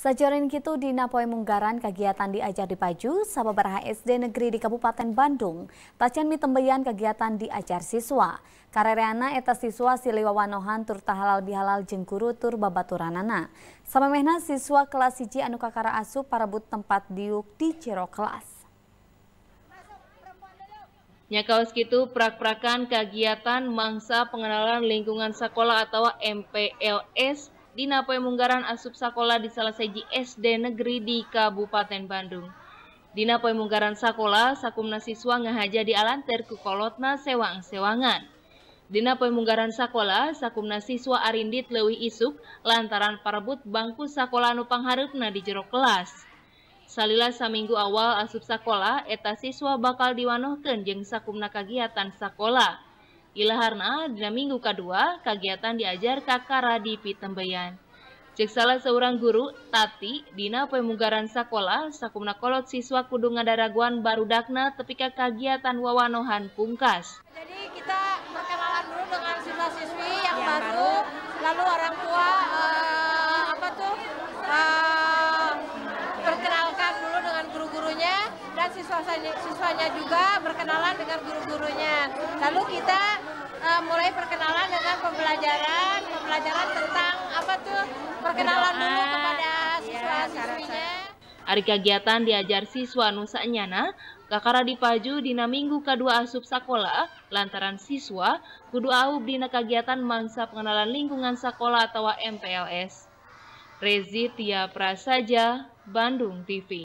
Sajarin kita gitu di Napoi Munggaran kegiatan diajar di Paju, sama beraha SD Negeri di Kabupaten Bandung, tajan tembeyan kegiatan diajar siswa. Karereana eta siswa siliwawanohan tur tahalal bihalal jengguru tur babaturanana. Sama mehna siswa kelas siji anu kakara para but tempat diuk di ciro kelas. Nyakaus gitu prak-prakan kegiatan mangsa pengenalan lingkungan sekolah atau MPLS Dina Pemunggaran asup sekolah di salah seji SD negeri di Kabupaten Bandung. Dina Pemunggaran sekolah sakumna siswa ngahaja di alantir ku kolotna sewang-sewangan. Dina Pemunggaran sekolah sakumna siswa arindit lewi isuk lantaran parebut bangku sekolah nupang harupna di jero kelas. Salila saminggu awal asup sekolah eta siswa bakal diwanohkan jeng sakumna kagiatan sekolah. Ilaharna dina minggu kedua kegiatan diajar kakara di Pitembeyan. Cek salah seorang guru, Tati, dina pemugaran sekolah, sakumna kolot siswa kudu ngadaraguan barudakna tepika kegiatan wawanohan pungkas. Jadi dan siswa-siswanya juga berkenalan dengan guru-gurunya. Lalu kita uh, mulai perkenalan dengan pembelajaran, pembelajaran tentang apa tuh perkenalan dulu kepada iya, siswa-siswinya. Hari kegiatan diajar siswa Nusa Nyana, kakara dipaju dina minggu kedua asup sekolah, lantaran siswa, kudu aub dina kegiatan mangsa pengenalan lingkungan sekolah atau MPLS. Rezi Tia Prasaja, Bandung TV.